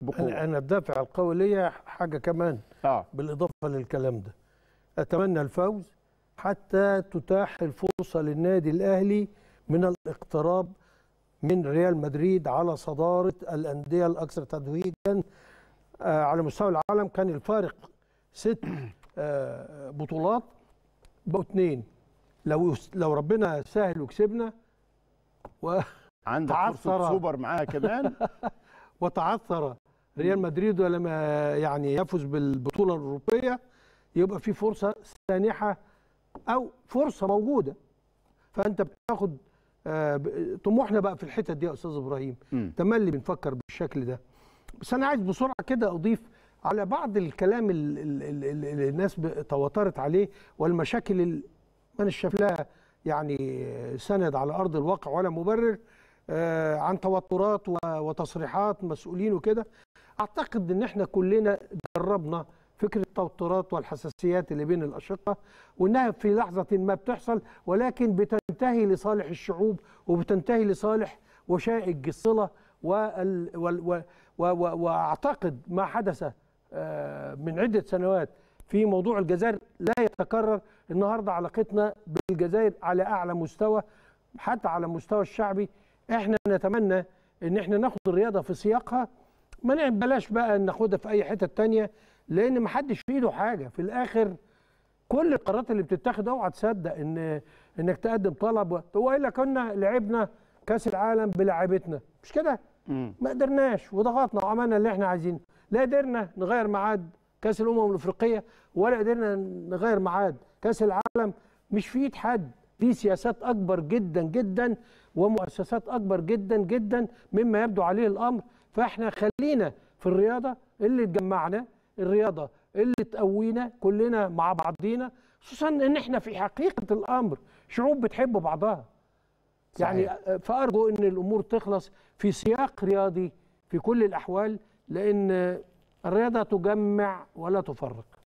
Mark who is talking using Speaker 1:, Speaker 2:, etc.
Speaker 1: بقوه انا الدافع القوي ليا حاجه كمان آه. بالاضافه للكلام ده اتمنى الفوز حتى تتاح الفرصه للنادي الاهلي من الاقتراب من ريال مدريد على صداره الانديه الاكثر تدويجا آه على مستوى العالم كان الفارق ست آه بطولات بقوا اثنين لو لو ربنا سهل وكسبنا و عندك فرصه سوبر معاها كمان وتعثر ريال مدريد ولما يعني يفوز بالبطوله الاوروبيه يبقى في فرصه سانحه او فرصه موجوده فانت بتاخد آه، طموحنا بقى في الحتت دي يا استاذ ابراهيم تملي بنفكر بالشكل ده بس انا عايز بسرعه كده اضيف على بعض الكلام اللي الناس توترت عليه والمشاكل اللي ما شايف لها يعني سند على ارض الواقع ولا مبرر آه، عن توترات وتصريحات مسؤولين وكده اعتقد ان احنا كلنا جربنا فكره التوترات والحساسيات اللي بين الاشقه وانها في لحظه ما بتحصل ولكن بتنتهي لصالح الشعوب وبتنتهي لصالح وشائج الصله واعتقد ما حدث آه، من عده سنوات في موضوع الجزائر لا يتكرر النهارده علاقتنا بالجزائر على اعلى مستوى حتى على المستوى الشعبي احنا نتمنى ان احنا ناخد الرياضه في سياقها ما بلاش بقى ناخدها في اي حته تانية لان ما حدش في ايده حاجه في الاخر كل القرارات اللي بتتاخد اوعى تصدق ان انك تقدم طلب هو قال لك كنا لعبنا كاس العالم بلعبتنا مش كده ما قدرناش وضغطنا وعملنا اللي احنا عايزينه لا قدرنا نغير ميعاد كاس الامم الافريقيه ولا قدرنا نغير ميعاد كاس العالم مش في ايد حد دي سياسات اكبر جدا جدا ومؤسسات اكبر جدا جدا مما يبدو عليه الامر فاحنا خلينا في الرياضه اللي تجمعنا الرياضه اللي تقوينا كلنا مع بعضينا خصوصا ان احنا في حقيقه الامر شعوب بتحب بعضها صحيح. يعني آه، فارجو ان الامور تخلص في سياق رياضي في كل الاحوال لان الرياضه تجمع ولا تفرق